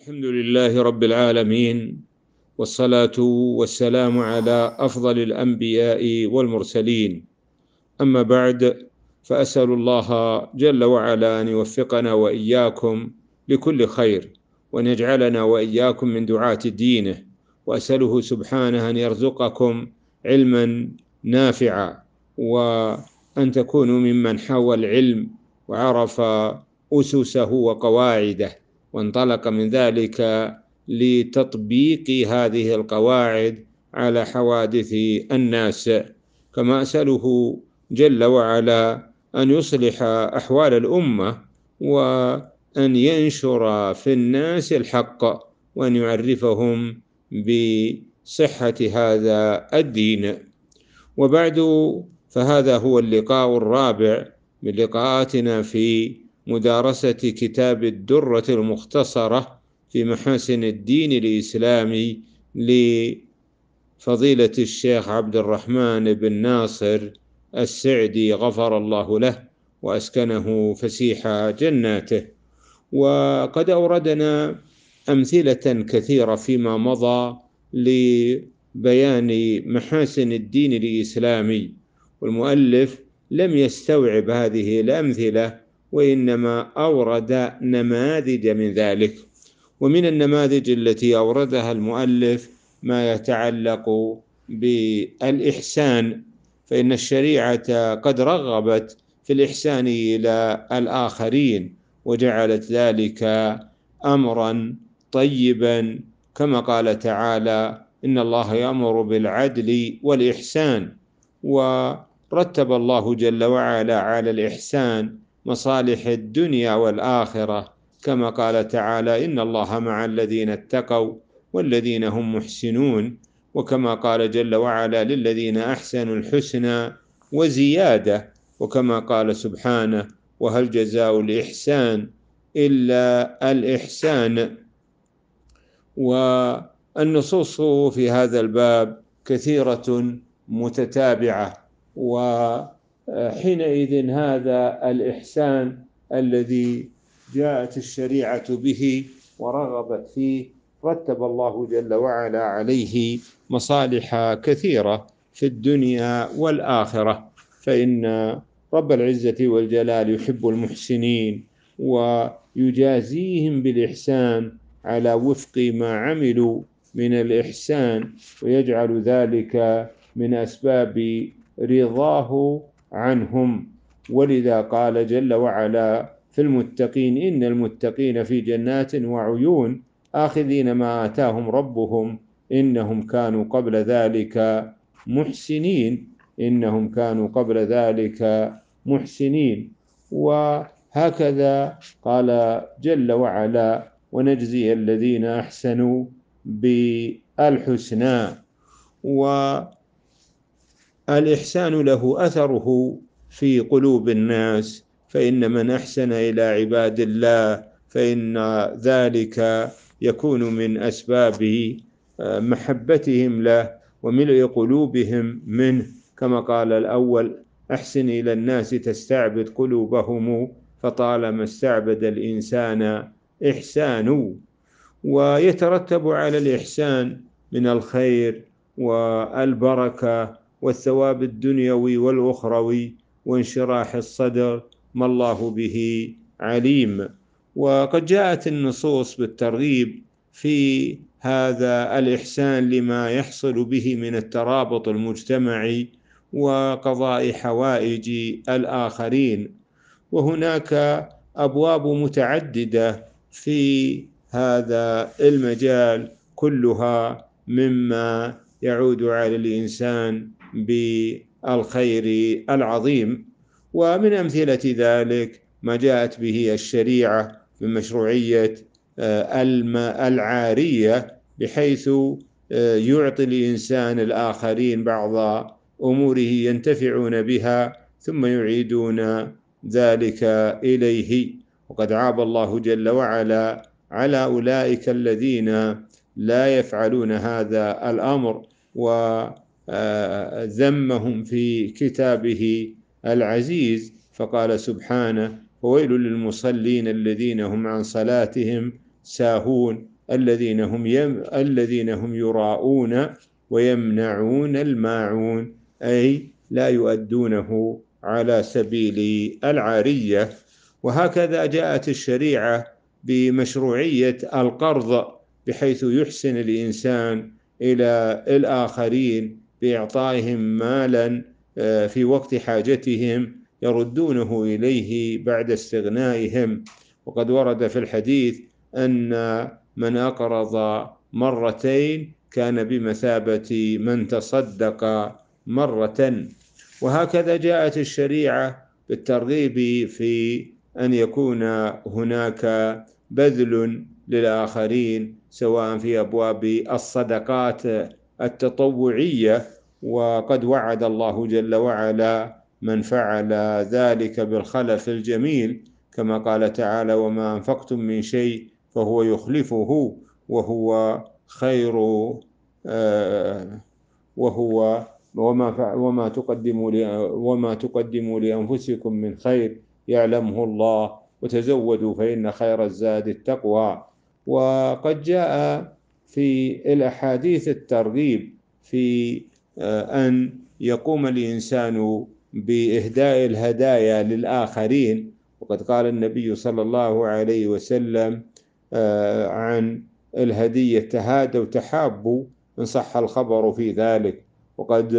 الحمد لله رب العالمين والصلاة والسلام على أفضل الأنبياء والمرسلين أما بعد فأسأل الله جل وعلا أن يوفقنا وإياكم لكل خير وأن يجعلنا وإياكم من دعاة دينه وأسأله سبحانه أن يرزقكم علما نافعا وأن تكونوا ممن حوى العلم وعرف أسسه وقواعده وانطلق من ذلك لتطبيق هذه القواعد على حوادث الناس كما أسأله جل وعلا أن يصلح أحوال الأمة وأن ينشر في الناس الحق وأن يعرفهم بصحة هذا الدين وبعد فهذا هو اللقاء الرابع من لقاءاتنا في مدارسة كتاب الدرة المختصرة في محاسن الدين الإسلامي لفضيلة الشيخ عبد الرحمن بن ناصر السعدي غفر الله له وأسكنه فسيح جناته وقد أوردنا أمثلة كثيرة فيما مضى لبيان محاسن الدين الإسلامي والمؤلف لم يستوعب هذه الأمثلة وإنما أورد نماذج من ذلك ومن النماذج التي أوردها المؤلف ما يتعلق بالإحسان فإن الشريعة قد رغبت في الإحسان إلى الآخرين وجعلت ذلك أمرا طيبا كما قال تعالى إن الله يأمر بالعدل والإحسان ورتب الله جل وعلا على الإحسان مصالح الدنيا والآخرة كما قال تعالى إن الله مع الذين اتقوا والذين هم محسنون وكما قال جل وعلا للذين أحسنوا الحسنى وزيادة وكما قال سبحانه وهل جزاء الإحسان إلا الإحسان والنصوص في هذا الباب كثيرة متتابعة و حينئذ هذا الإحسان الذي جاءت الشريعة به ورغبت فيه رتب الله جل وعلا عليه مصالح كثيرة في الدنيا والآخرة فإن رب العزة والجلال يحب المحسنين ويجازيهم بالإحسان على وفق ما عملوا من الإحسان ويجعل ذلك من أسباب رضاه عنهم ولذا قال جل وعلا في المتقين إن المتقين في جنات وعيون آخذين ما آتاهم ربهم إنهم كانوا قبل ذلك محسنين إنهم كانوا قبل ذلك محسنين وهكذا قال جل وعلا ونجزي الذين أحسنوا بالحسنى و الإحسان له أثره في قلوب الناس فإن من أحسن إلى عباد الله فإن ذلك يكون من أسباب آه، محبتهم له وملء قلوبهم منه كما قال الأول أحسن إلى الناس تستعبد قلوبهم فطالما استعبد الإنسان إحسان ويترتب على الإحسان من الخير والبركة والثواب الدنيوي والأخروي وانشراح الصدر ما الله به عليم وقد جاءت النصوص بالترغيب في هذا الإحسان لما يحصل به من الترابط المجتمعي وقضاء حوائج الآخرين وهناك أبواب متعددة في هذا المجال كلها مما يعود على الإنسان بالخير العظيم ومن أمثلة ذلك ما جاءت به الشريعة من مشروعية آه، العارية بحيث آه، يعطي الإنسان الآخرين بعض أموره ينتفعون بها ثم يعيدون ذلك إليه وقد عاب الله جل وعلا على أولئك الذين لا يفعلون هذا الأمر و ذمهم في كتابه العزيز فقال سبحانه فويل للمصلين الذين هم عن صلاتهم ساهون الذين هم يم الذين هم يراءون ويمنعون الماعون اي لا يؤدونه على سبيل العاريه وهكذا جاءت الشريعه بمشروعيه القرض بحيث يحسن الانسان الى الاخرين بإعطائهم مالا آه، في وقت حاجتهم يردونه إليه بعد استغنائهم وقد ورد في الحديث أن من أقرض مرتين كان بمثابة من تصدق مرة وهكذا جاءت الشريعة بالترغيب في أن يكون هناك بذل للآخرين سواء في أبواب الصدقات التطوعية وقد وعد الله جل وعلا من فعل ذلك بالخلف الجميل كما قال تعالى وما أنفقتم من شيء فهو يخلفه وهو خير آه، وهو وما وما تقدموا وما تقدموا لانفسكم من خير يعلمه الله وتزودوا فان خير الزاد التقوى وقد جاء في الأحاديث الترغيب في آه، أن يقوم الإنسان بإهداء الهدايا للآخرين وقد قال النبي صلى الله عليه وسلم آه، عن الهدية تهادوا تحابوا إن صح الخبر في ذلك وقد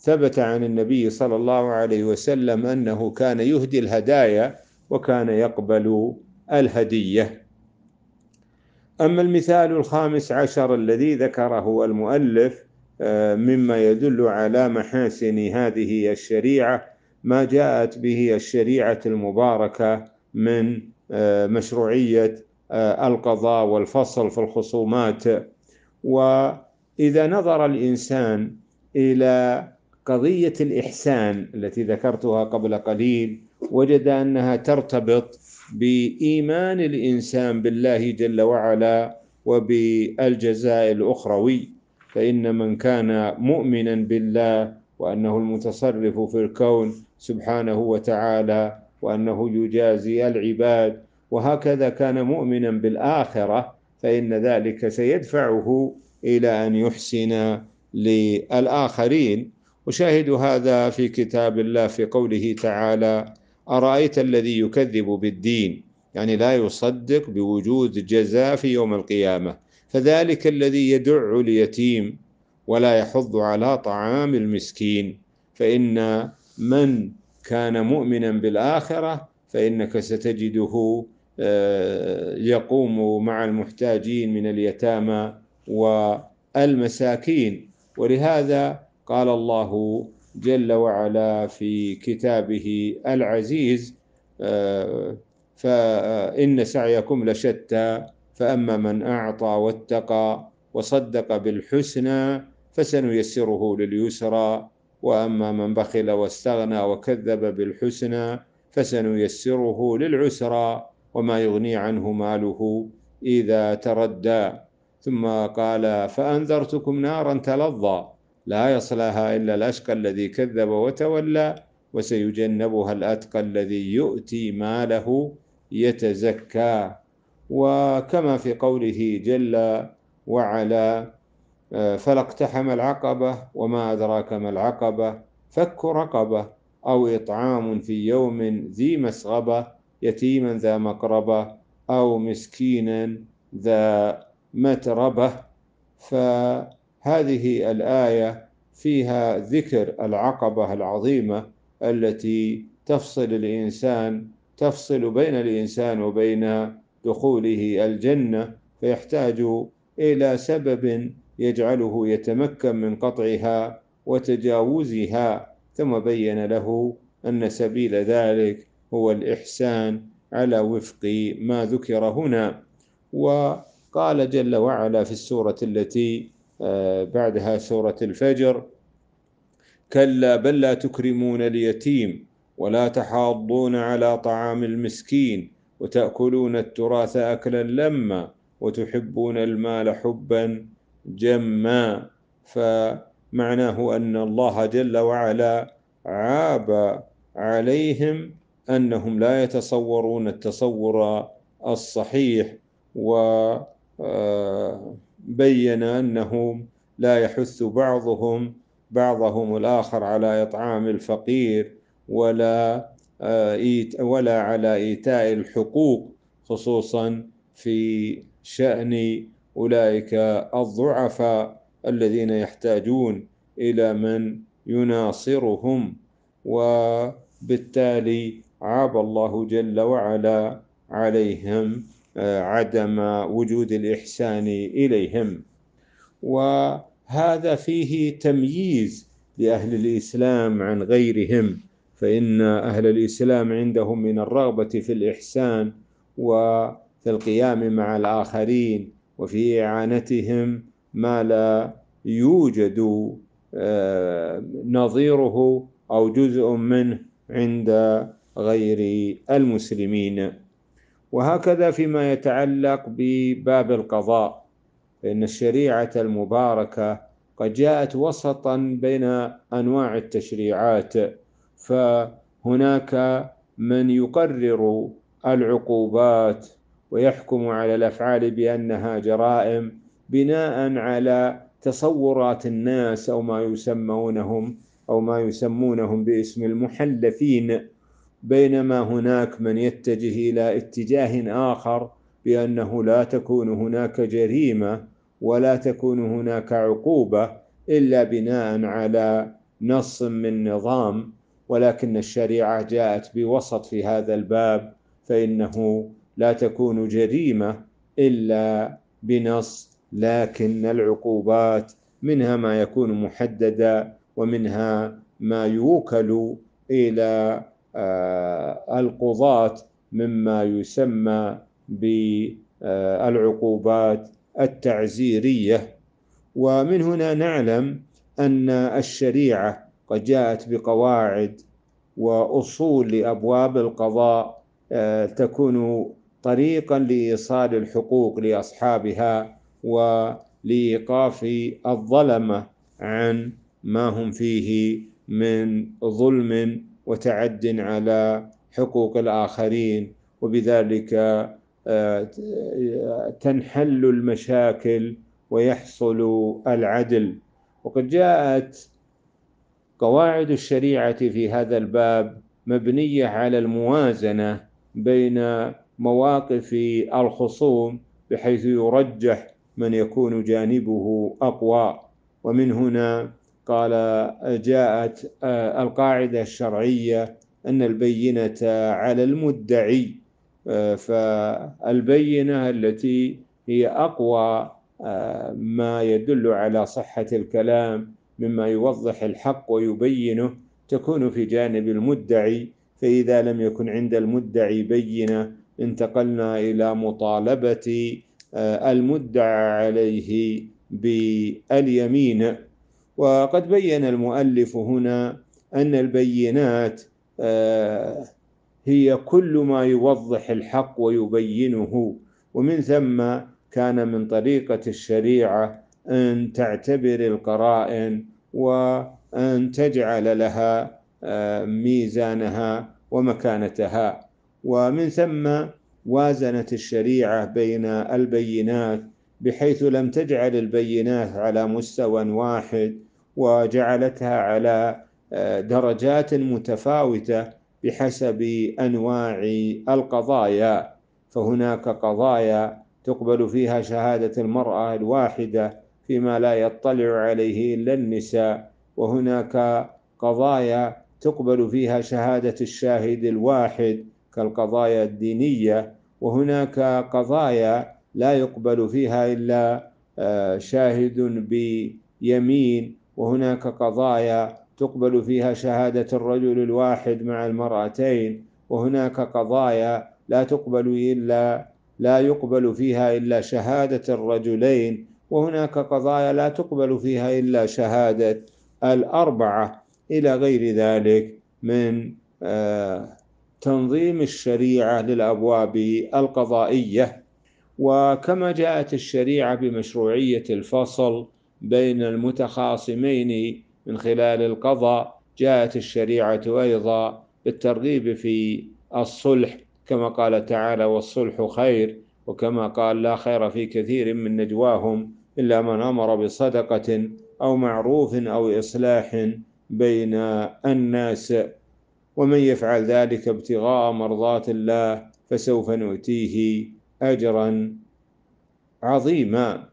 ثبت عن النبي صلى الله عليه وسلم أنه كان يهدي الهدايا وكان يقبل الهديه أما المثال الخامس عشر الذي ذكره المؤلف آه، مما يدل على محاسن هذه الشريعة ما جاءت به الشريعة المباركة من آه، مشروعية آه، القضاء والفصل في الخصومات وإذا نظر الإنسان إلى قضية الإحسان التي ذكرتها قبل قليل وجد أنها ترتبط بايمان الانسان بالله جل وعلا وبالجزاء الاخروي فان من كان مؤمنا بالله وانه المتصرف في الكون سبحانه وتعالى وانه يجازي العباد وهكذا كان مؤمنا بالاخره فان ذلك سيدفعه الى ان يحسن للاخرين وشاهد هذا في كتاب الله في قوله تعالى أرأيت الذي يكذب بالدين يعني لا يصدق بوجود جزاء في يوم القيامة فذلك الذي يدع اليتيم ولا يحض على طعام المسكين فإن من كان مؤمنا بالآخرة فإنك ستجده آه، يقوم مع المحتاجين من اليتامى والمساكين ولهذا قال الله جل وعلا في كتابه العزيز آه، فإن سعيكم لشتى فأما من أعطى واتقى وصدق بالحسنى فسنيسره لليسرى وأما من بخل واستغنى وكذب بالحسنى فسنيسره للعسرى وما يغني عنه ماله إذا تردى ثم قال فأنذرتكم نارا تلظى لا يصلاها إلا الأشقى الذي كذب وتولى وسيجنبها الأتقى الذي يؤتي ماله يتزكى وكما في قوله جل وعلا آه، فلا اقتحم العقبة وما أدراك ما العقبة فك رقبة أو إطعام في يوم ذي مسغبة يتيما ذا مقربة أو مسكينا ذا متربة ف هذه الآية فيها ذكر العقبة العظيمة التي تفصل الإنسان تفصل بين الإنسان وبين دخوله الجنة فيحتاج إلى سبب يجعله يتمكن من قطعها وتجاوزها ثم بين له أن سبيل ذلك هو الإحسان على وفق ما ذكر هنا وقال جل وعلا في السورة التي آه، بعدها سورة الفجر كلا بل لا تكرمون اليتيم ولا تحاضون على طعام المسكين وتأكلون التراث أكلا لما وتحبون المال حبا جما فمعناه أن الله جل وعلا عاب عليهم أنهم لا يتصورون التصور الصحيح و آه، بين أنه لا يحث بعضهم بعضهم الآخر على إطعام الفقير ولا آه، ولا على إيتاء الحقوق خصوصا في شأن أولئك الضعفاء الذين يحتاجون إلى من يناصرهم وبالتالي عاب الله جل وعلا عليهم عدم وجود الإحسان إليهم وهذا فيه تمييز لأهل الإسلام عن غيرهم فإن أهل الإسلام عندهم من الرغبة في الإحسان وفي القيام مع الآخرين وفي إعانتهم ما لا يوجد آه، نظيره أو جزء منه عند غير المسلمين وهكذا فيما يتعلق بباب القضاء فإن الشريعة المباركة قد جاءت وسطا بين أنواع التشريعات فهناك من يقرر العقوبات ويحكم على الافعال بانها جرائم بناء على تصورات الناس او ما يسمونهم او ما يسمونهم باسم المحلفين بينما هناك من يتجه الى اتجاه اخر بانه لا تكون هناك جريمه ولا تكون هناك عقوبه الا بناء على نص من نظام ولكن الشريعه جاءت بوسط في هذا الباب فانه لا تكون جريمه الا بنص لكن العقوبات منها ما يكون محددا ومنها ما يوكل الى آه، القضاة مما يسمى بالعقوبات التعزيرية ومن هنا نعلم أن الشريعة قد جاءت بقواعد وأصول لأبواب القضاء آه، تكون طريقا لإيصال الحقوق لأصحابها ولإيقاف الظلمة عن ما هم فيه من ظلم وتعد على حقوق الآخرين وبذلك آه، تنحل المشاكل ويحصل العدل وقد جاءت قواعد الشريعة في هذا الباب مبنية على الموازنة بين مواقف الخصوم بحيث يرجح من يكون جانبه أقوى ومن هنا قال جاءت آه، القاعدة الشرعية أن البينة على المدعي آه، فالبينة التي هي أقوى آه، ما يدل على صحة الكلام مما يوضح الحق ويبينه تكون في جانب المدعي فإذا لم يكن عند المدعي بينة انتقلنا إلى مطالبة المدعى عليه باليمين وقد بين المؤلف هنا أن البينات آه، هي كل ما يوضح الحق ويبينه ومن ثم كان من طريقة الشريعة أن تعتبر القرائن وأن تجعل لها آه، ميزانها ومكانتها ومن ثم وازنت الشريعة بين البينات بحيث لم تجعل البينات على مستوى واحد وجعلتها على آه، درجات متفاوتة بحسب أنواع القضايا فهناك قضايا تقبل فيها شهادة المرأة الواحدة فيما لا يطلع عليه إلا النساء وهناك قضايا تقبل فيها شهادة الشاهد الواحد كالقضايا الدينية وهناك قضايا لا يقبل فيها إلا آه، شاهد بيمين وهناك قضايا تقبل فيها شهادة الرجل الواحد مع المرأتين وهناك قضايا لا تقبل إلا لا يقبل فيها إلا شهادة الرجلين وهناك قضايا لا تقبل فيها إلا شهادة الأربعة إلى غير ذلك من آه، تنظيم الشريعة للأبواب القضائية وكما جاءت الشريعة بمشروعية الفصل بين المتخاصمين من خلال القضاء جاءت الشريعة أيضا بالترغيب في الصلح كما قال تعالى والصلح خير وكما قال لا خير في كثير من نجواهم إلا من أمر بصدقة أو معروف أو إصلاح بين الناس ومن يفعل ذلك ابتغاء مرضات الله فسوف نؤتيه أجرا عظيما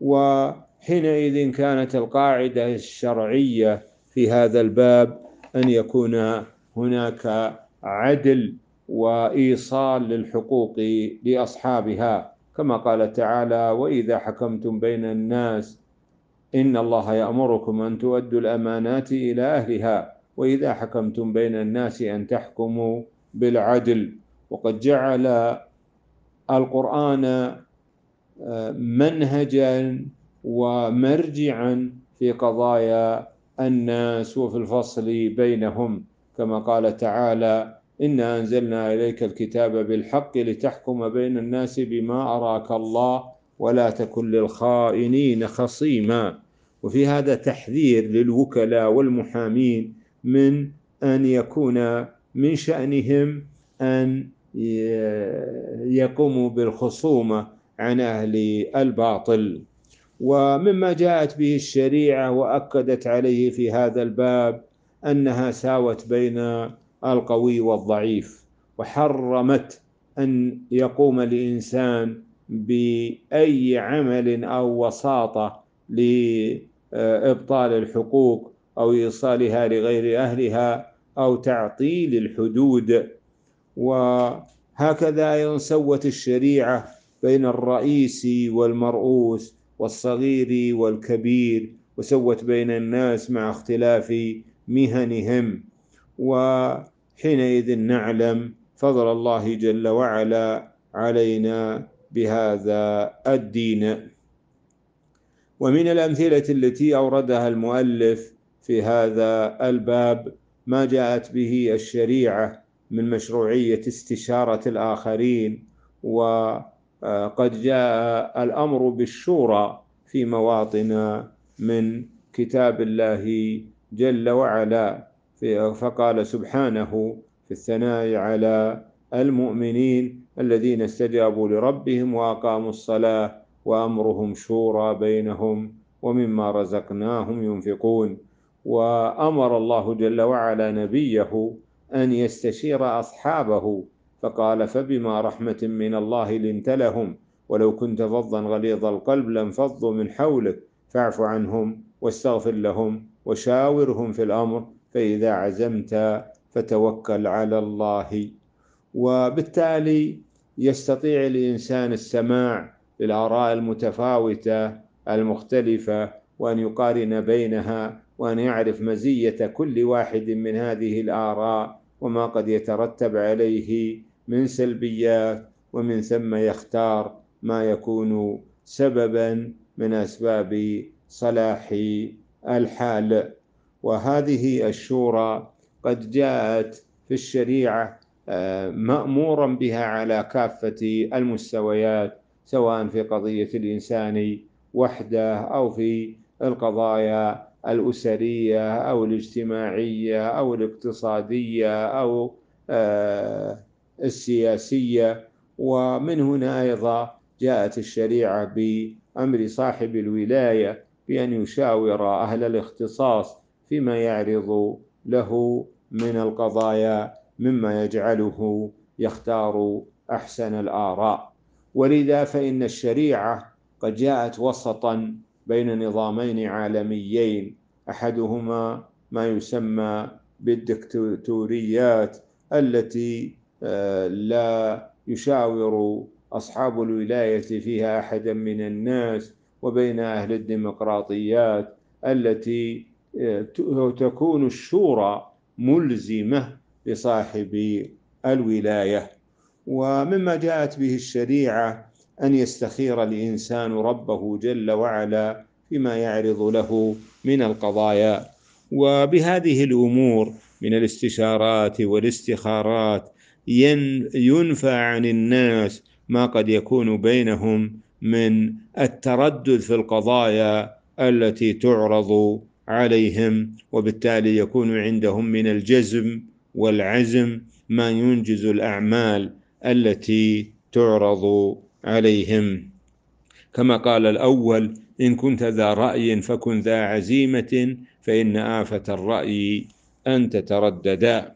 و حينئذ كانت القاعدة الشرعية في هذا الباب أن يكون هناك عدل وإيصال للحقوق لأصحابها كما قال تعالى وإذا حكمتم بين الناس إن الله يأمركم أن تؤدوا الأمانات إلى أهلها وإذا حكمتم بين الناس أن تحكموا بالعدل وقد جعل القرآن آه، منهجا ومرجعا في قضايا الناس وفي الفصل بينهم كما قال تعالى إنا أنزلنا إليك الكتاب بالحق لتحكم بين الناس بما أراك الله ولا تكن للخائنين خصيما وفي هذا تحذير للوكلاء والمحامين من أن يكون من شأنهم أن يقوموا بالخصومة عن أهل الباطل ومما جاءت به الشريعة وأكدت عليه في هذا الباب أنها ساوت بين القوي والضعيف وحرمت أن يقوم الإنسان بأي عمل أو وساطة لإبطال الحقوق أو إيصالها لغير أهلها أو تعطيل الحدود وهكذا أيضا سوت الشريعة بين الرئيس والمرؤوس والصغير والكبير وسوت بين الناس مع اختلاف مهنهم وحينئذ نعلم فضل الله جل وعلا علينا بهذا الدين ومن الأمثلة التي أوردها المؤلف في هذا الباب ما جاءت به الشريعة من مشروعية استشارة الآخرين و قد جاء الأمر بالشورى في مواطن من كتاب الله جل وعلا فقال سبحانه في الثناء على المؤمنين الذين استجابوا لربهم وأقاموا الصلاة وأمرهم شورى بينهم ومما رزقناهم ينفقون وأمر الله جل وعلا نبيه أن يستشير أصحابه فقال فبما رحمة من الله لنت لهم ولو كنت فظا غليظ القلب لانفضوا من حولك فاعف عنهم واستغفر لهم وشاورهم في الأمر فإذا عزمت فتوكل على الله وبالتالي يستطيع الإنسان السماع للآراء المتفاوتة المختلفة وأن يقارن بينها وأن يعرف مزية كل واحد من هذه الآراء وما قد يترتب عليه من سلبيات ومن ثم يختار ما يكون سببا من اسباب صلاح الحال وهذه الشورى قد جاءت في الشريعه آه، مامورا بها على كافه المستويات سواء في قضيه الانسان وحده او في القضايا الأسرية أو الاجتماعية أو الاقتصادية أو آه، السياسية ومن هنا أيضا جاءت الشريعة بأمر صاحب الولاية بأن يشاور أهل الاختصاص فيما يعرض له من القضايا مما يجعله يختار أحسن الآراء ولذا فإن الشريعة قد جاءت وسطا بين نظامين عالميين احدهما ما يسمى بالدكتاتوريات التي آه، لا يشاور اصحاب الولايه فيها احدا من الناس وبين اهل الديمقراطيات التي آه، تكون الشورى ملزمه لصاحب الولايه ومما جاءت به الشريعه أن يستخير الإنسان ربه جل وعلا فيما يعرض له من القضايا وبهذه الأمور من الاستشارات والاستخارات ينفى عن الناس ما قد يكون بينهم من التردد في القضايا التي تعرض عليهم وبالتالي يكون عندهم من الجزم والعزم ما ينجز الأعمال التي تعرض عليهم كما قال الأول إن كنت ذا رأي فكن ذا عزيمة فإن آفة الرأي أن تترددا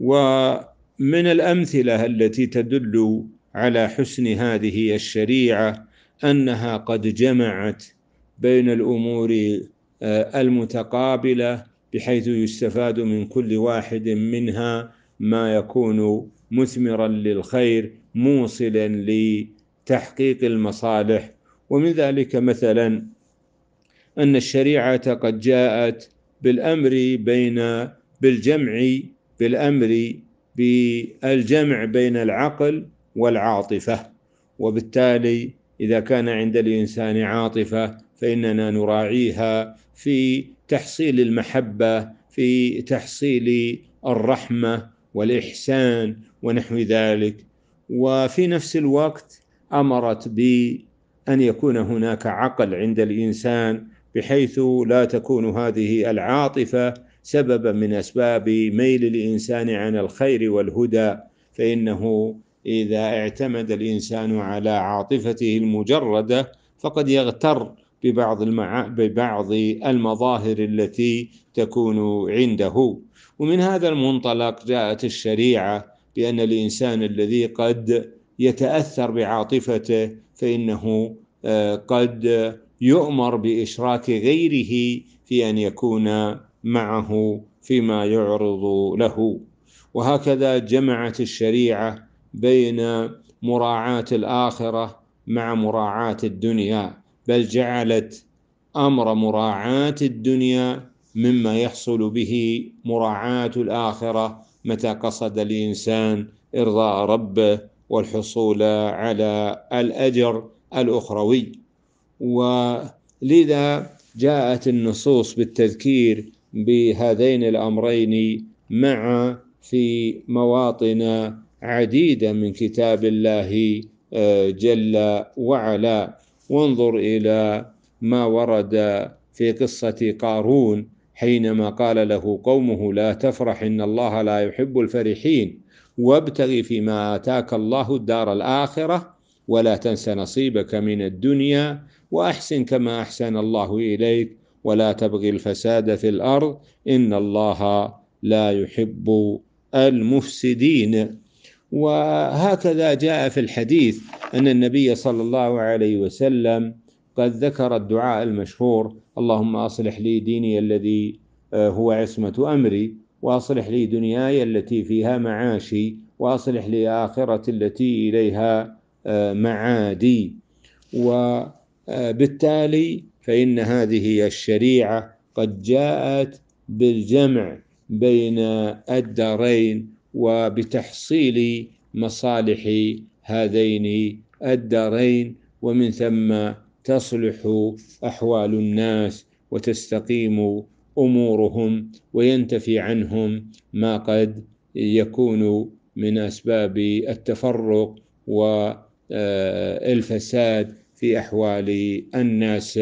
ومن الأمثلة التي تدل على حسن هذه الشريعة أنها قد جمعت بين الأمور آه، المتقابلة بحيث يستفاد من كل واحد منها ما يكون مثمرا للخير موصلا للخير تحقيق المصالح ومن ذلك مثلا أن الشريعة قد جاءت بالأمر بين بالجمع بالأمر بالجمع بين العقل والعاطفة وبالتالي إذا كان عند الإنسان عاطفة فإننا نراعيها في تحصيل المحبة في تحصيل الرحمة والإحسان ونحو ذلك وفي نفس الوقت أمرت بأن يكون هناك عقل عند الإنسان بحيث لا تكون هذه العاطفة سببا من أسباب ميل الإنسان عن الخير والهدى فإنه إذا اعتمد الإنسان على عاطفته المجردة فقد يغتر ببعض المع... ببعض المظاهر التي تكون عنده ومن هذا المنطلق جاءت الشريعة بأن الإنسان الذي قد يتأثر بعاطفته فإنه آه، قد يؤمر بإشراك غيره في أن يكون معه فيما يعرض له وهكذا جمعت الشريعة بين مراعاة الآخرة مع مراعاة الدنيا بل جعلت أمر مراعاة الدنيا مما يحصل به مراعاة الآخرة متى قصد الإنسان إرضاء ربه والحصول على الأجر الأخروي ولذا جاءت النصوص بالتذكير بهذين الأمرين مع في مواطن عديدة من كتاب الله آه، جل وعلا وانظر إلى ما ورد في قصة قارون حينما قال له قومه لا تفرح إن الله لا يحب الفرحين وابتغ فيما آتاك الله الدار الآخرة ولا تنس نصيبك من الدنيا وأحسن كما أحسن الله إليك ولا تبغي الفساد في الأرض إن الله لا يحب المفسدين وهكذا جاء في الحديث أن النبي صلى الله عليه وسلم قد ذكر الدعاء المشهور اللهم أصلح لي ديني الذي آه، هو عصمة أمري وأصلح لي دنياي التي فيها معاشي وأصلح لي آخرة التي إليها آه، معادي وبالتالي آه، فإن هذه الشريعة قد جاءت بالجمع بين الدارين وبتحصيل مصالح هذين الدارين ومن ثم تصلح أحوال الناس وتستقيم امورهم وينتفي عنهم ما قد يكون من اسباب التفرق والفساد آه، في احوال الناس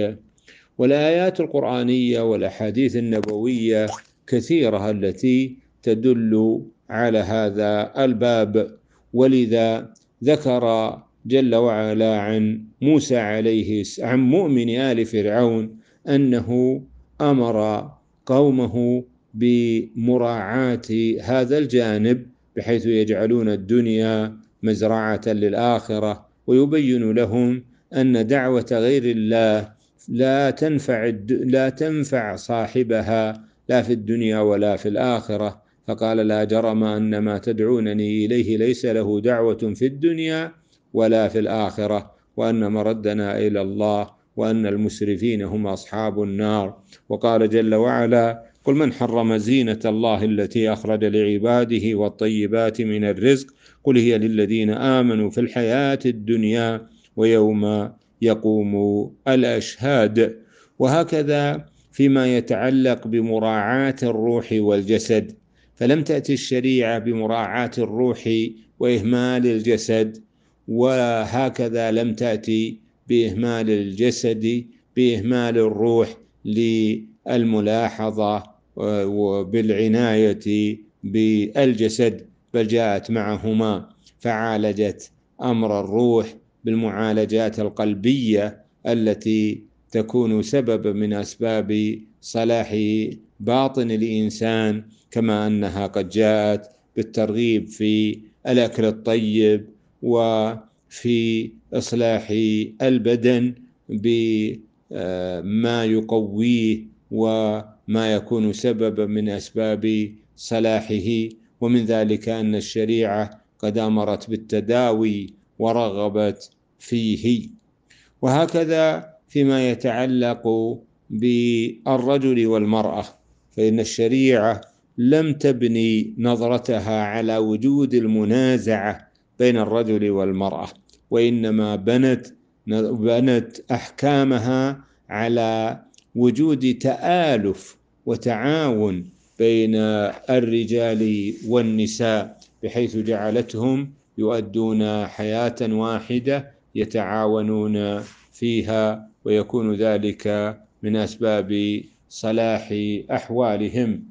والايات القرانيه والاحاديث النبويه كثيره التي تدل على هذا الباب ولذا ذكر جل وعلا عن موسى عليه عن مؤمن ال فرعون انه امر قومه بمراعاة هذا الجانب بحيث يجعلون الدنيا مزرعة للآخرة ويبين لهم أن دعوة غير الله لا تنفع لا تنفع صاحبها لا في الدنيا ولا في الآخرة فقال لا جرم أن ما تدعونني إليه ليس له دعوة في الدنيا ولا في الآخرة وأن مردنا إلى الله وأن المسرفين هم أصحاب النار وقال جل وعلا قل من حرم زينة الله التي أخرج لعباده والطيبات من الرزق قل هي للذين آمنوا في الحياة الدنيا ويوم يقوم الأشهاد وهكذا فيما يتعلق بمراعاة الروح والجسد فلم تأتي الشريعة بمراعاة الروح وإهمال الجسد وهكذا لم تأتي باهمال الجسد باهمال الروح للملاحظه وبالعنايه بالجسد بل جاءت معهما فعالجت امر الروح بالمعالجات القلبيه التي تكون سببا من اسباب صلاح باطن الانسان كما انها قد جاءت بالترغيب في الاكل الطيب وفي إصلاح البدن بما يقويه وما يكون سببا من أسباب صلاحه ومن ذلك أن الشريعة قد أمرت بالتداوي ورغبت فيه وهكذا فيما يتعلق بالرجل والمرأة فإن الشريعة لم تبني نظرتها على وجود المنازعة بين الرجل والمرأة وإنما بنت بنت أحكامها على وجود تآلف وتعاون بين الرجال والنساء بحيث جعلتهم يؤدون حياة واحدة يتعاونون فيها ويكون ذلك من أسباب صلاح أحوالهم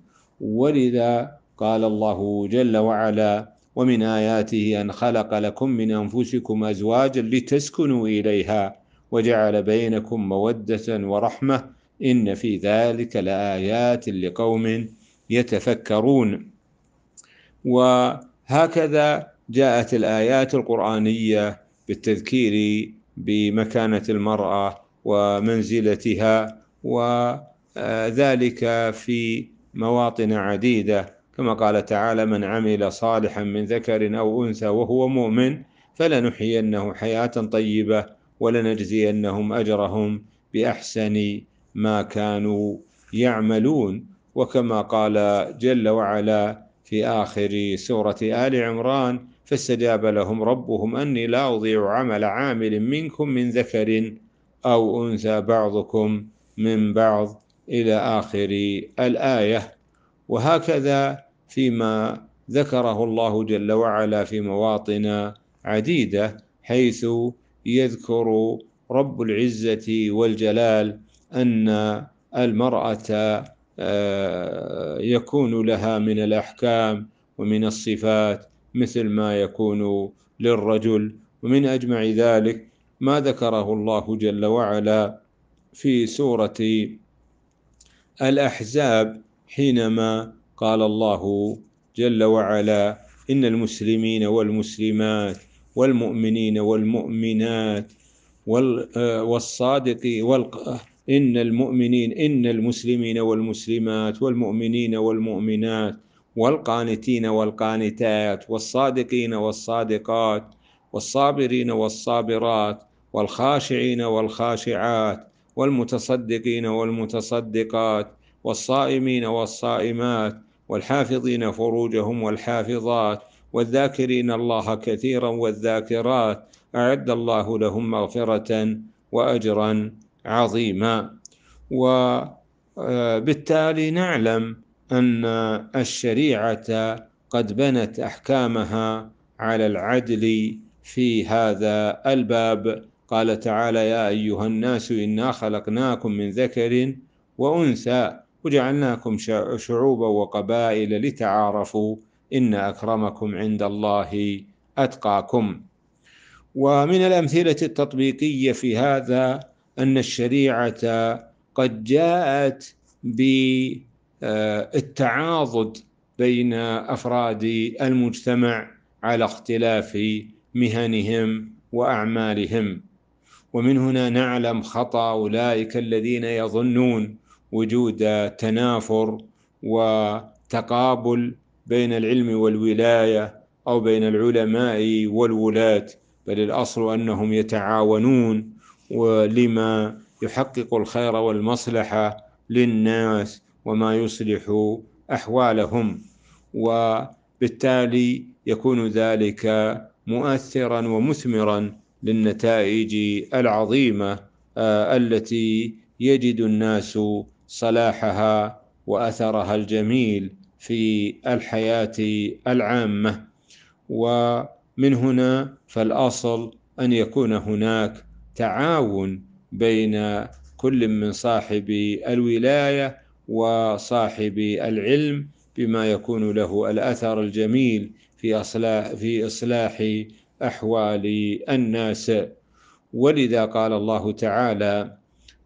ولذا قال الله جل وعلا ومن آياته أن خلق لكم من أنفسكم أزواجا لتسكنوا إليها وجعل بينكم مودة ورحمة إن في ذلك لآيات لقوم يتفكرون وهكذا جاءت الآيات القرآنية بالتذكير بمكانة المرأة ومنزلتها وذلك في مواطن عديدة كما قال تعالى من عمل صالحا من ذكر أو أنثى وهو مؤمن فلنحيينه حياة طيبة ولنجزينهم أجرهم بأحسن ما كانوا يعملون وكما قال جل وعلا في آخر سورة آل عمران فاستجاب لهم ربهم أني لا أضيع عمل عامل منكم من ذكر أو أنثى بعضكم من بعض إلى آخر الآية وهكذا فيما ذكره الله جل وعلا في مواطن عديدة حيث يذكر رب العزة والجلال أن المرأة آه، يكون لها من الأحكام ومن الصفات مثل ما يكون للرجل ومن أجمع ذلك ما ذكره الله جل وعلا في سورة الأحزاب حينما قال الله جل وعلا إن المسلمين والمسلمات والمؤمنين والمؤمنات آه، والصادق والق... إن المؤمنين إن المسلمين والمسلمات والمؤمنين والمؤمنات والقانتين والقانتات والصادقين والصادقات والصابرين والصابرات والخاشعين والخاشعات والمتصدقين والمتصدقات والصائمين والصائمات والحافظين فروجهم والحافظات والذاكرين الله كثيرا والذاكرات أعد الله لهم مغفرة وأجرا عظيما وبالتالي آه، نعلم أن الشريعة قد بنت أحكامها على العدل في هذا الباب قال تعالى يا أيها الناس إنا خلقناكم من ذكر وأنثى وجعلناكم شعوبا وقبائل لتعارفوا إن أكرمكم عند الله أتقاكم ومن الأمثلة التطبيقية في هذا أن الشريعة قد جاءت بالتعاضد آه، بين أفراد المجتمع على اختلاف مهنهم وأعمالهم ومن هنا نعلم خطأ أولئك الذين يظنون وجود تنافر وتقابل بين العلم والولاية أو بين العلماء والولاة بل الأصل أنهم يتعاونون ولما يحقق الخير والمصلحة للناس وما يصلح أحوالهم وبالتالي يكون ذلك مؤثرا ومثمرا للنتائج العظيمة آه، التي يجد الناس صلاحها واثرها الجميل في الحياه العامه ومن هنا فالاصل ان يكون هناك تعاون بين كل من صاحب الولايه وصاحب العلم بما يكون له الاثر الجميل في اصلاح في اصلاح احوال الناس ولذا قال الله تعالى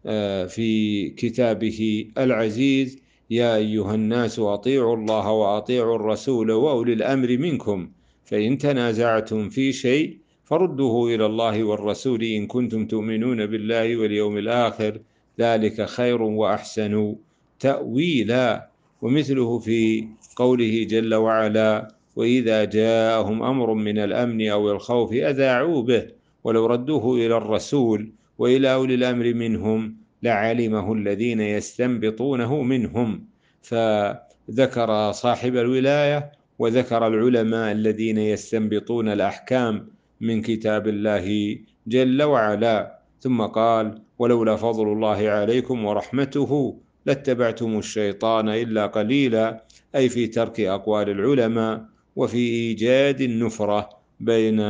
آه، في كتابه العزيز يا أيها الناس أطيعوا الله وأطيعوا الرسول وأولي الأمر منكم فإن تنازعتم في شيء فردوه إلى الله والرسول إن كنتم تؤمنون بالله واليوم الآخر ذلك خير وأحسن تأويلا ومثله في قوله جل وعلا وإذا جاءهم أمر من الأمن أو الخوف أذاعوا به ولو ردوه إلى الرسول وإلى أولي الأمر منهم لعلمه الذين يستنبطونه منهم فذكر صاحب الولاية وذكر العلماء الذين يستنبطون الأحكام من كتاب الله جل وعلا ثم قال ولولا فضل الله عليكم ورحمته لاتبعتم الشيطان إلا قليلا أي في ترك أقوال العلماء وفي إيجاد النفرة بين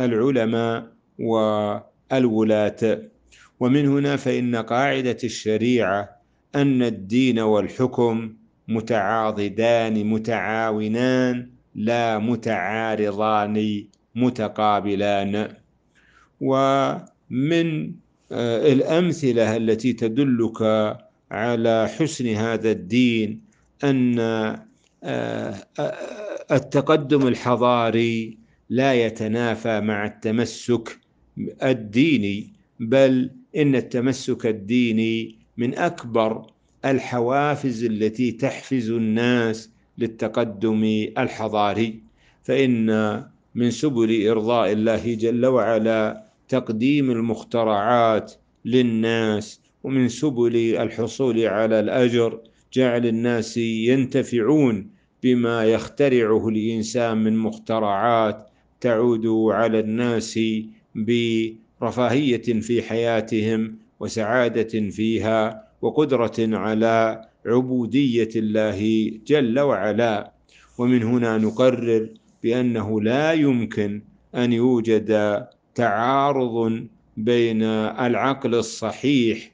العلماء والولاة ومن هنا فإن قاعدة الشريعة أن الدين والحكم متعاضدان متعاونان لا متعارضان متقابلان ومن آه، الأمثلة التي تدلك على حسن هذا الدين أن آه، آه، التقدم الحضاري لا يتنافى مع التمسك الديني بل إن التمسك الديني من أكبر الحوافز التي تحفز الناس للتقدم الحضاري فإن من سبل إرضاء الله جل وعلا تقديم المخترعات للناس ومن سبل الحصول على الأجر جعل الناس ينتفعون بما يخترعه الإنسان من مخترعات تعود على الناس ب رفاهيه في حياتهم وسعاده فيها وقدره على عبوديه الله جل وعلا ومن هنا نقرر بانه لا يمكن ان يوجد تعارض بين العقل الصحيح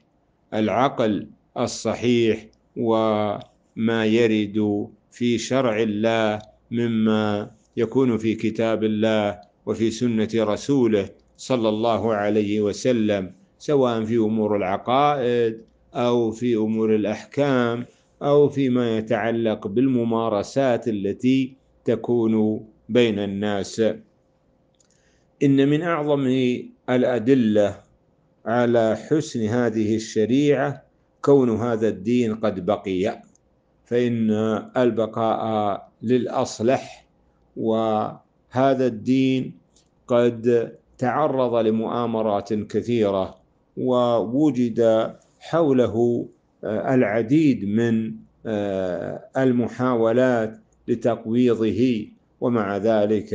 العقل الصحيح وما يرد في شرع الله مما يكون في كتاب الله وفي سنه رسوله صلى الله عليه وسلم سواء في أمور العقائد أو في أمور الأحكام أو فيما يتعلق بالممارسات التي تكون بين الناس إن من أعظم الأدلة على حسن هذه الشريعة كون هذا الدين قد بقي فإن البقاء للأصلح وهذا الدين قد تعرض لمؤامرات كثيرة ووجد حوله آه، العديد من آه، المحاولات لتقويضه ومع ذلك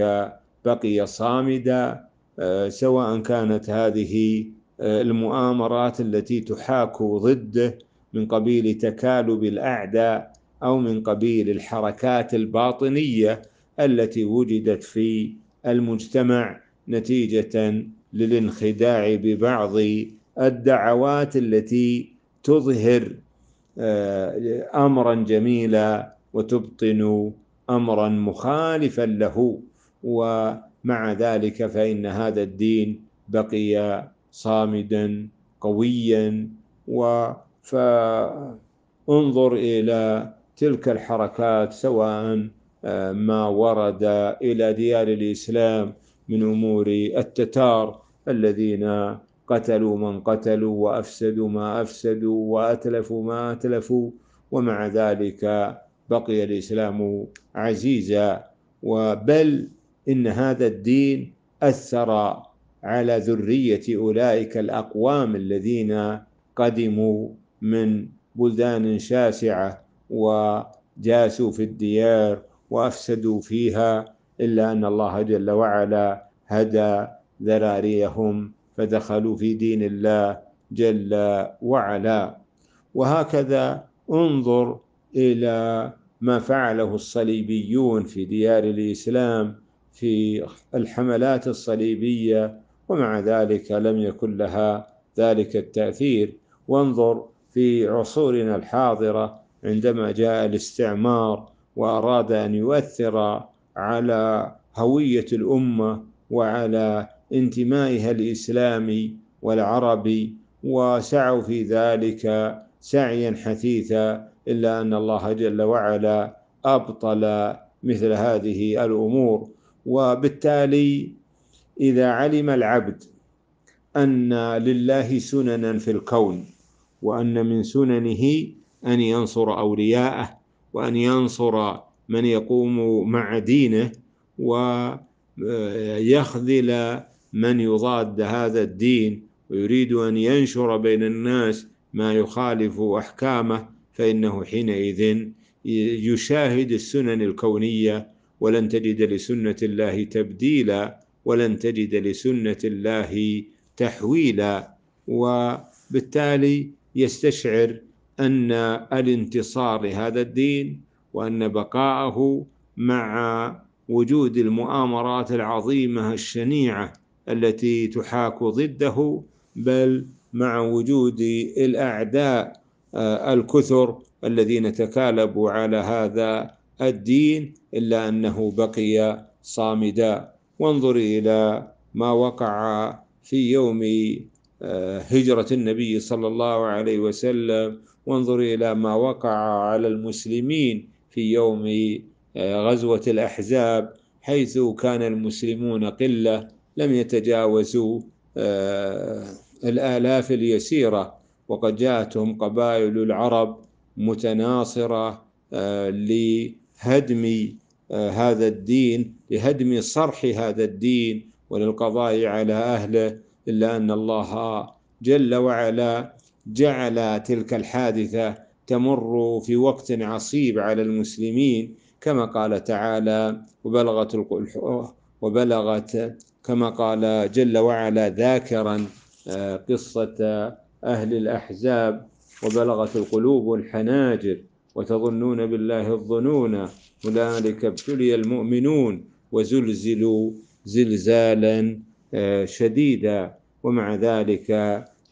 بقي صامدا آه، سواء كانت هذه المؤامرات التي تحاك ضده من قبيل تكالب الاعداء او من قبيل الحركات الباطنيه التي وجدت في المجتمع نتيجة للانخداع ببعض الدعوات التي تظهر آه، امرا جميلا وتبطن امرا مخالفا له ومع ذلك فان هذا الدين بقي صامدا قويا فانظر الى تلك الحركات سواء آه، ما ورد الى ديار الاسلام من أمور التتار الذين قتلوا من قتلوا وأفسدوا ما أفسدوا وأتلفوا ما أتلفوا ومع ذلك بقي الإسلام عزيزا وبل إن هذا الدين أثر على ذرية أولئك الأقوام الذين قدموا من بلدان شاسعة وجاسوا في الديار وأفسدوا فيها إلا أن الله جل وعلا هدى ذراريهم فدخلوا في دين الله جل وعلا وهكذا انظر الى ما فعله الصليبيون في ديار الاسلام في الحملات الصليبيه ومع ذلك لم يكن لها ذلك التاثير وانظر في عصورنا الحاضره عندما جاء الاستعمار واراد ان يؤثر على هويه الامه وعلى انتمائها الإسلامي والعربي وسعوا في ذلك سعيا حثيثا إلا أن الله جل وعلا أبطل مثل هذه الأمور وبالتالي إذا علم العبد أن لله سننا في الكون وأن من سننه أن ينصر أولياءه وأن ينصر من يقوم مع دينه و يخذل من يضاد هذا الدين ويريد أن ينشر بين الناس ما يخالف أحكامه فإنه حينئذ يشاهد السنن الكونية ولن تجد لسنة الله تبديلا ولن تجد لسنة الله تحويلا وبالتالي يستشعر أن الانتصار لهذا الدين وأن بقاءه مع وجود المؤامرات العظيمة الشنيعة التي تحاك ضده بل مع وجود الأعداء آه، الكثر الذين تكالبوا على هذا الدين إلا أنه بقي صامدا وانظري إلى ما وقع في يوم آه، هجرة النبي صلى الله عليه وسلم وانظري إلى ما وقع على المسلمين في يوم غزوة الأحزاب حيث كان المسلمون قلة لم يتجاوزوا آه، الآلاف اليسيرة وقد جاءتهم قبائل العرب متناصرة آه، لهدم آه، هذا الدين لهدم صرح هذا الدين وللقضاء على أهله إلا أن الله جل وعلا جعل تلك الحادثة تمر في وقت عصيب على المسلمين كما قال تعالى وبلغت وبلغت كما قال جل وعلا ذاكرا آه، قصة أهل الأحزاب وبلغت القلوب الحناجر وتظنون بالله الظنون هنالك ابتلي المؤمنون وزلزلوا زلزالا آه، شديدا ومع ذلك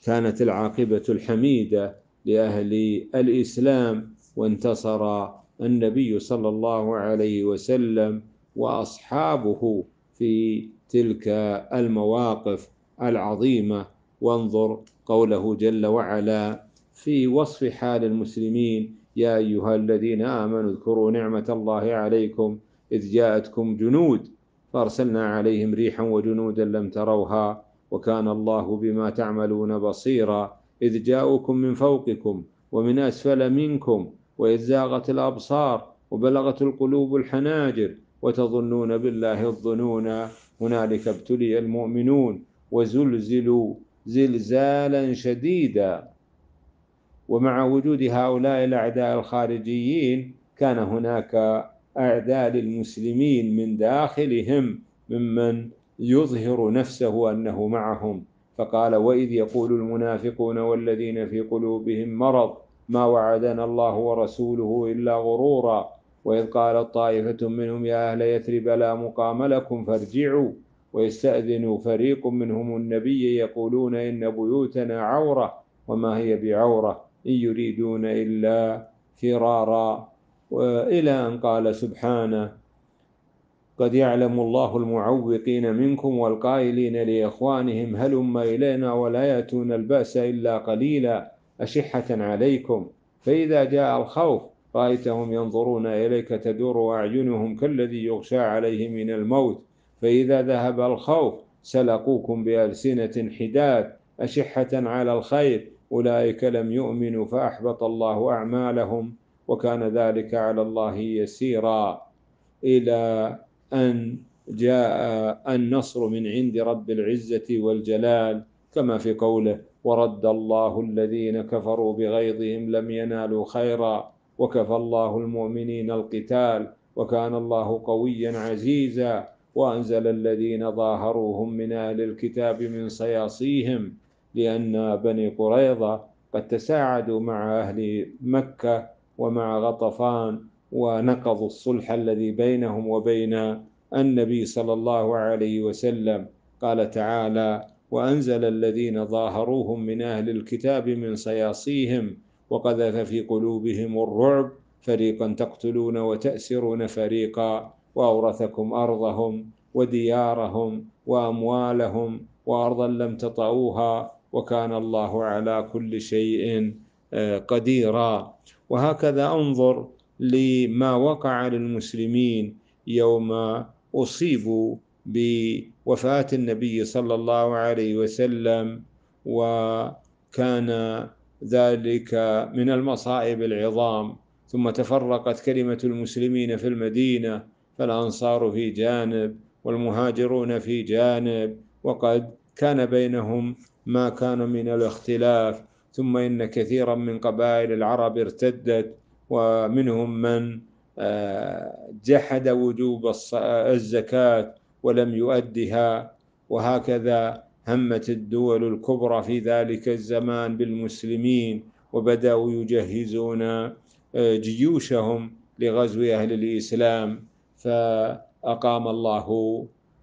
كانت العاقبة الحميدة لأهل الإسلام وانتصر النبي صلى الله عليه وسلم واصحابه في تلك المواقف العظيمه وانظر قوله جل وعلا في وصف حال المسلمين يا ايها الذين امنوا اذكروا نعمه الله عليكم اذ جاءتكم جنود فارسلنا عليهم ريحا وجنودا لم تروها وكان الله بما تعملون بصيرا اذ جاءوكم من فوقكم ومن اسفل منكم وإذ زاغت الأبصار وبلغت القلوب الحناجر وتظنون بالله الظنون هنالك ابتلي المؤمنون وزلزلوا زلزالا شديدا ومع وجود هؤلاء الأعداء الخارجيين كان هناك أعداء للمسلمين من داخلهم ممن يظهر نفسه أنه معهم فقال وإذ يقول المنافقون والذين في قلوبهم مرض ما وعدنا الله ورسوله إلا غرورا وإذ قالت طائفة منهم يا أهل يثرب لا مقام لكم فارجعوا ويستأذن فريق منهم النبي يقولون إن بيوتنا عورة وما هي بعورة إن يريدون إلا فرارا إلى أن قال سبحانه قد يعلم الله المعوقين منكم والقائلين لإخوانهم هلم إلينا ولا يأتون البأس إلا قليلا أشحة عليكم فإذا جاء الخوف رأيتهم ينظرون إليك تدور أعينهم كالذي يغشى عليه من الموت فإذا ذهب الخوف سلقوكم بألسنة حداد أشحة على الخير أولئك لم يؤمنوا فأحبط الله أعمالهم وكان ذلك على الله يسيرا إلى أن جاء النصر من عند رب العزة والجلال كما في قوله ورد الله الذين كفروا بغيظهم لم ينالوا خيرا وكفى الله المؤمنين القتال وكان الله قويا عزيزا وأنزل الذين ظاهروهم من أهل الكتاب من صياصيهم لأن بني قريظة قد تساعدوا مع أهل مكة ومع غطفان ونقضوا الصلح الذي بينهم وبين النبي صلى الله عليه وسلم قال تعالى وأنزل الذين ظاهروهم من أهل الكتاب من صياصيهم وقذف في قلوبهم الرعب فريقا تقتلون وتأسرون فريقا وأورثكم أرضهم وديارهم وأموالهم وأرضا لم تطعوها وكان الله على كل شيء آه، قديرا وهكذا انظر لما وقع للمسلمين يوم اصيبوا ب وفاة النبي صلى الله عليه وسلم وكان ذلك من المصائب العظام ثم تفرقت كلمة المسلمين في المدينة فالأنصار في جانب والمهاجرون في جانب وقد كان بينهم ما كان من الاختلاف ثم إن كثيرا من قبائل العرب ارتدت ومنهم من آه، جحد وجوب الزكاة ولم يؤدها وهكذا همت الدول الكبرى في ذلك الزمان بالمسلمين وبداوا يجهزون آه، جيوشهم لغزو اهل الاسلام فاقام الله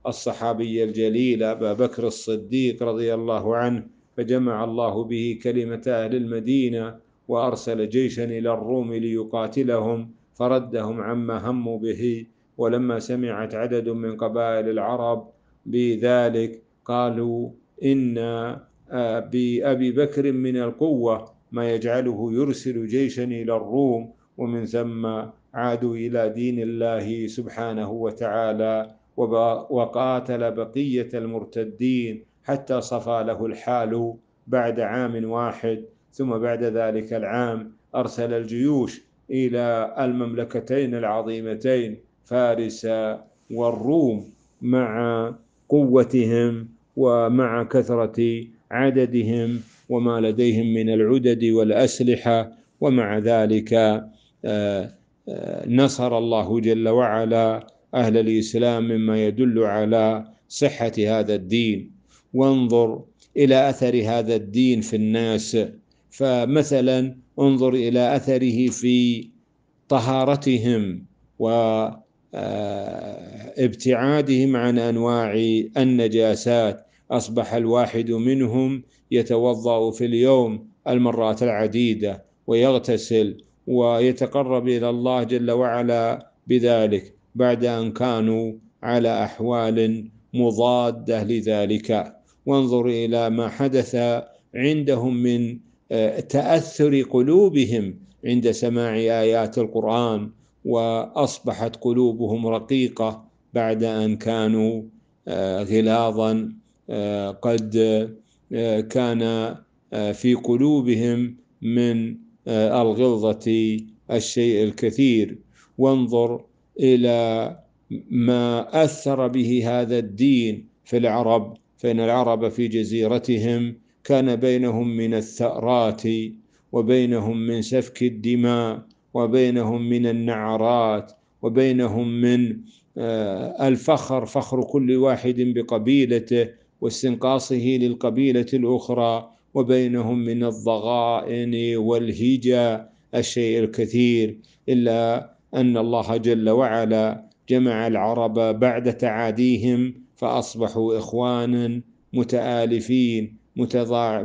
الصحابي الجليل ابا بكر الصديق رضي الله عنه فجمع الله به كلمه اهل المدينه وارسل جيشا الى الروم ليقاتلهم فردهم عما هموا به ولما سمعت عدد من قبائل العرب بذلك قالوا إن آه، بأبي بكر من القوة ما يجعله يرسل جيشا إلى الروم ومن ثم عادوا إلى دين الله سبحانه وتعالى وقاتل بقية المرتدين حتى صفى له الحال بعد عام واحد ثم بعد ذلك العام أرسل الجيوش إلى المملكتين العظيمتين فارس والروم مع قوتهم ومع كثرة عددهم وما لديهم من العدد والأسلحة ومع ذلك آه، آه، نصر الله جل وعلا أهل الإسلام مما يدل على صحة هذا الدين وانظر إلى أثر هذا الدين في الناس فمثلا انظر إلى أثره في طهارتهم و آه، ابتعادهم عن انواع النجاسات اصبح الواحد منهم يتوضا في اليوم المرات العديده ويغتسل ويتقرب الى الله جل وعلا بذلك بعد ان كانوا على احوال مضاده لذلك وانظر الى ما حدث عندهم من آه، تاثر قلوبهم عند سماع ايات القران واصبحت قلوبهم رقيقه بعد ان كانوا آه، غلاظا آه، قد آه، كان في قلوبهم من الغلظه الشيء الكثير وانظر الى ما اثر به هذا الدين في العرب فان العرب في جزيرتهم كان بينهم من الثارات وبينهم من سفك الدماء وبينهم من النعرات وبينهم من آه، الفخر فخر كل واحد بقبيلته واستنقاصه للقبيلة الأخرى وبينهم من الضغائن والهجا الشيء الكثير إلا أن الله جل وعلا جمع العرب بعد تعاديهم فأصبحوا إخوانا متآلفين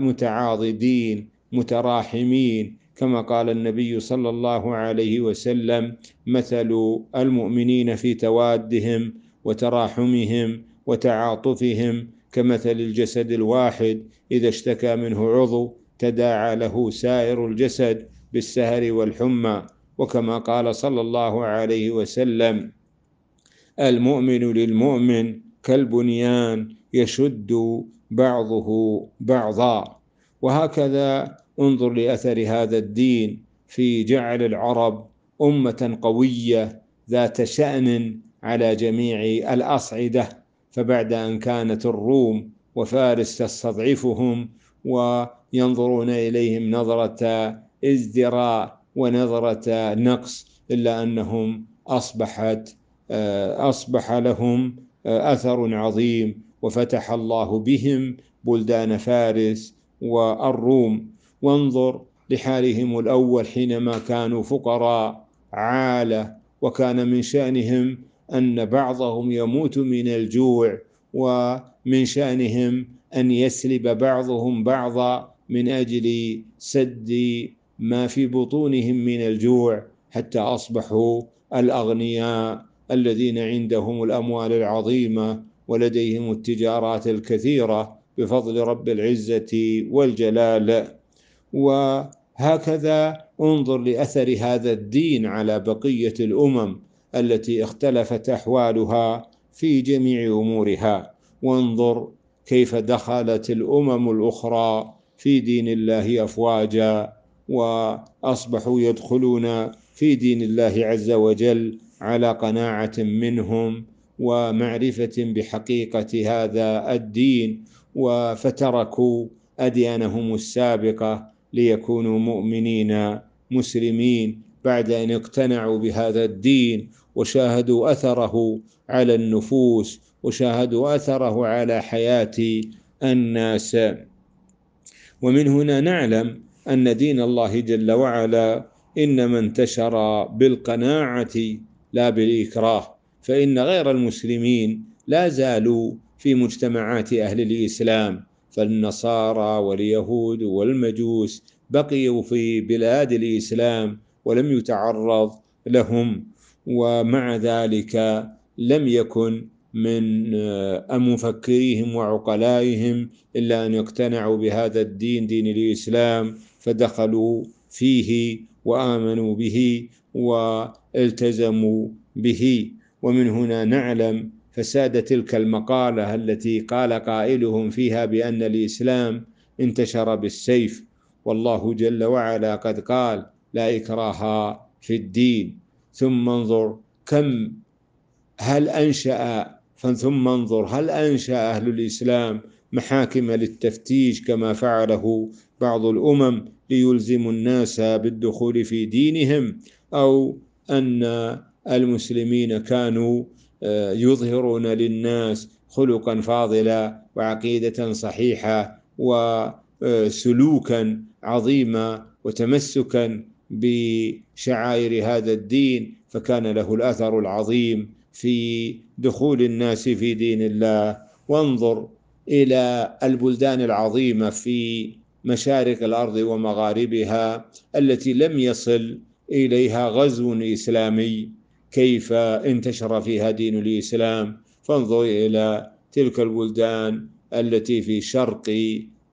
متعاضدين متراحمين كما قال النبي صلى الله عليه وسلم مثل المؤمنين في توادهم وتراحمهم وتعاطفهم كمثل الجسد الواحد إذا اشتكى منه عضو تداعى له سائر الجسد بالسهر والحمى وكما قال صلى الله عليه وسلم المؤمن للمؤمن كالبنيان يشد بعضه بعضا وهكذا انظر لاثر هذا الدين في جعل العرب امه قويه ذات شان على جميع الاصعده فبعد ان كانت الروم وفارس تستضعفهم وينظرون اليهم نظره ازدراء ونظره نقص الا انهم اصبحت آه، اصبح لهم آه، اثر عظيم وفتح الله بهم بلدان فارس والروم وانظر لحالهم الأول حينما كانوا فقراء عالة وكان من شأنهم أن بعضهم يموت من الجوع ومن شأنهم أن يسلب بعضهم بعضا من أجل سد ما في بطونهم من الجوع حتى أصبحوا الأغنياء الذين عندهم الأموال العظيمة ولديهم التجارات الكثيرة بفضل رب العزة والجلال وهكذا انظر لاثر هذا الدين على بقيه الامم التي اختلفت احوالها في جميع امورها وانظر كيف دخلت الامم الاخرى في دين الله افواجا واصبحوا يدخلون في دين الله عز وجل على قناعه منهم ومعرفه بحقيقه هذا الدين وفتركوا اديانهم السابقه ليكونوا مؤمنين مسلمين بعد ان اقتنعوا بهذا الدين وشاهدوا اثره على النفوس وشاهدوا اثره على حياه الناس ومن هنا نعلم ان دين الله جل وعلا انما انتشر بالقناعه لا بالاكراه فان غير المسلمين لا زالوا في مجتمعات اهل الاسلام فالنصارى واليهود والمجوس بقيوا في بلاد الإسلام ولم يتعرض لهم ومع ذلك لم يكن من آه، مفكريهم وعقلائهم إلا أن يقتنعوا بهذا الدين دين الإسلام فدخلوا فيه وآمنوا به والتزموا به ومن هنا نعلم فساد تلك المقالة التي قال قائلهم فيها بأن الإسلام انتشر بالسيف والله جل وعلا قد قال لا إكراه في الدين ثم انظر كم هل أنشأ ثم انظر هل أنشأ أهل الإسلام محاكم للتفتيش كما فعله بعض الأمم ليلزموا الناس بالدخول في دينهم أو أن المسلمين كانوا آه، يظهرون للناس خلقا فاضلا وعقيدة صحيحة وسلوكا آه، عظيما وتمسكا بشعائر هذا الدين فكان له الأثر العظيم في دخول الناس في دين الله وانظر إلى البلدان العظيمة في مشارق الأرض ومغاربها التي لم يصل إليها غزو إسلامي كيف انتشر فيها دين الإسلام فانظر إلى تلك البلدان التي في شرق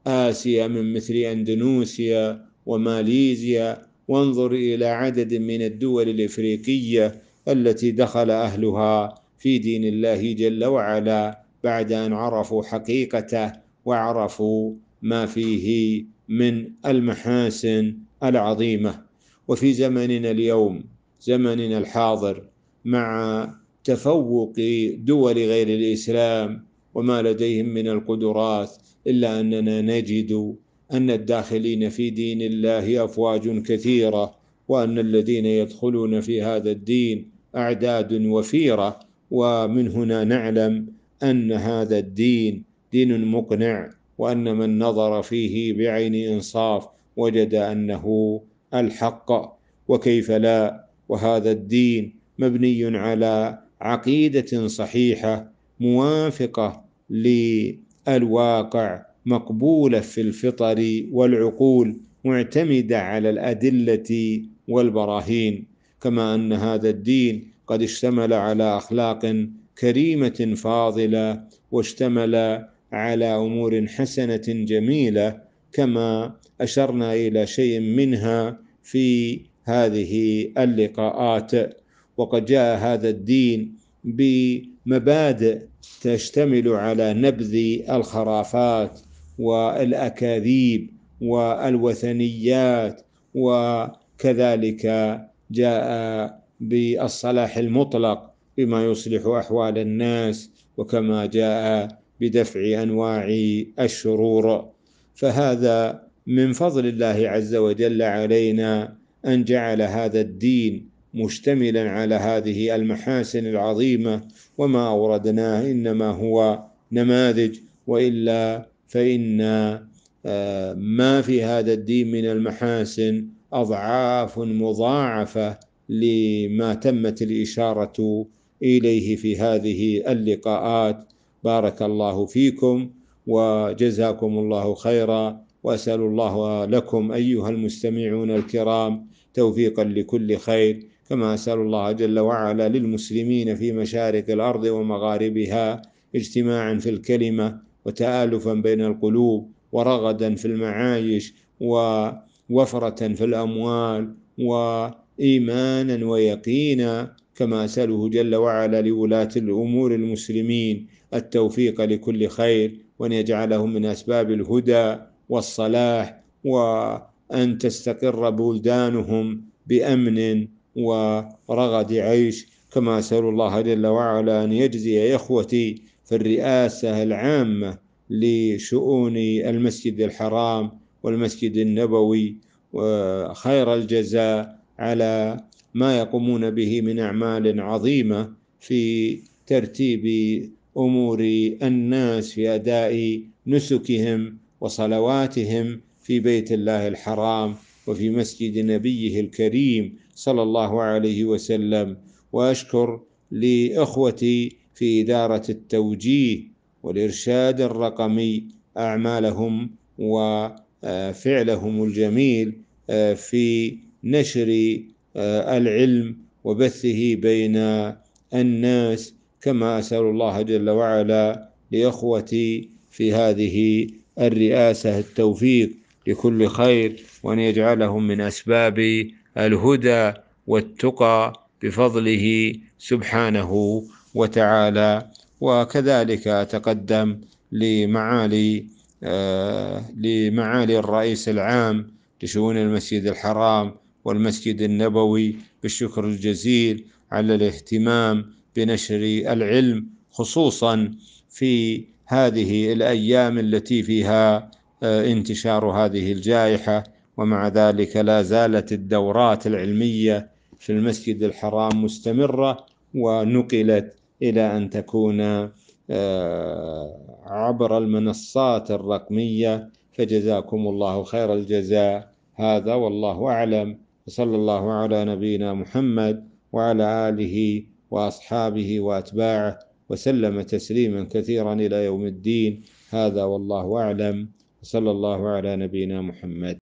آسيا من مثل أندونيسيا وماليزيا وانظر إلى عدد من الدول الإفريقية التي دخل أهلها في دين الله جل وعلا بعد أن عرفوا حقيقته وعرفوا ما فيه من المحاسن العظيمة وفي زمننا اليوم زمننا الحاضر مع تفوق دول غير الإسلام وما لديهم من القدرات إلا أننا نجد أن الداخلين في دين الله أفواج كثيرة وأن الذين يدخلون في هذا الدين أعداد وفيرة ومن هنا نعلم أن هذا الدين دين مقنع وأن من نظر فيه بعين إنصاف وجد أنه الحق وكيف لا وهذا الدين مبني على عقيدة صحيحة موافقة للواقع مقبولة في الفطر والعقول معتمدة على الأدلة والبراهين كما أن هذا الدين قد اشتمل على أخلاق كريمة فاضلة واشتمل على أمور حسنة جميلة كما أشرنا إلى شيء منها في هذه اللقاءات وقد جاء هذا الدين بمبادئ تشتمل على نبذ الخرافات والاكاذيب والوثنيات وكذلك جاء بالصلاح المطلق بما يصلح احوال الناس وكما جاء بدفع انواع الشرور فهذا من فضل الله عز وجل علينا ان جعل هذا الدين مشتملا على هذه المحاسن العظيمة وما أوردناه إنما هو نماذج وإلا فإن آه، ما في هذا الدين من المحاسن أضعاف مضاعفة لما تمت الإشارة إليه في هذه اللقاءات بارك الله فيكم وجزاكم الله خيرا وأسأل الله لكم أيها المستمعون الكرام توفيقا لكل خير كما أسأل الله جل وعلا للمسلمين في مشارق الأرض ومغاربها اجتماعا في الكلمة وتآلفا بين القلوب ورغدا في المعايش ووفرة في الأموال وإيمانا ويقينا كما أسأله جل وعلا لولاة الأمور المسلمين التوفيق لكل خير وأن يجعلهم من أسباب الهدى والصلاح وأن تستقر بلدانهم بأمن ورغد عيش كما أسأل الله جل وعلا أن يجزي إخوتي في الرئاسة العامة لشؤون المسجد الحرام والمسجد النبوي وخير الجزاء على ما يقومون به من أعمال عظيمة في ترتيب أمور الناس في أداء نسكهم وصلواتهم في بيت الله الحرام وفي مسجد نبيه الكريم صلى الله عليه وسلم واشكر لاخوتي في اداره التوجيه والارشاد الرقمي اعمالهم وفعلهم الجميل آه، في نشر آه، العلم وبثه بين الناس كما اسال الله جل وعلا لاخوتي في هذه الرئاسه التوفيق لكل خير وأن يجعلهم من أسباب الهدى والتقى بفضله سبحانه وتعالى وكذلك أتقدم لمعالي آه لمعالي الرئيس العام لشؤون المسجد الحرام والمسجد النبوي بالشكر الجزيل على الاهتمام بنشر العلم خصوصا في هذه الايام التي فيها آه، انتشار هذه الجائحة ومع ذلك لا زالت الدورات العلمية في المسجد الحرام مستمرة ونقلت إلى أن تكون آه، عبر المنصات الرقمية فجزاكم الله خير الجزاء هذا والله أعلم وصلى الله على نبينا محمد وعلى آله وأصحابه وأتباعه وسلم تسليما كثيرا إلى يوم الدين هذا والله أعلم وصلى الله على نبينا محمد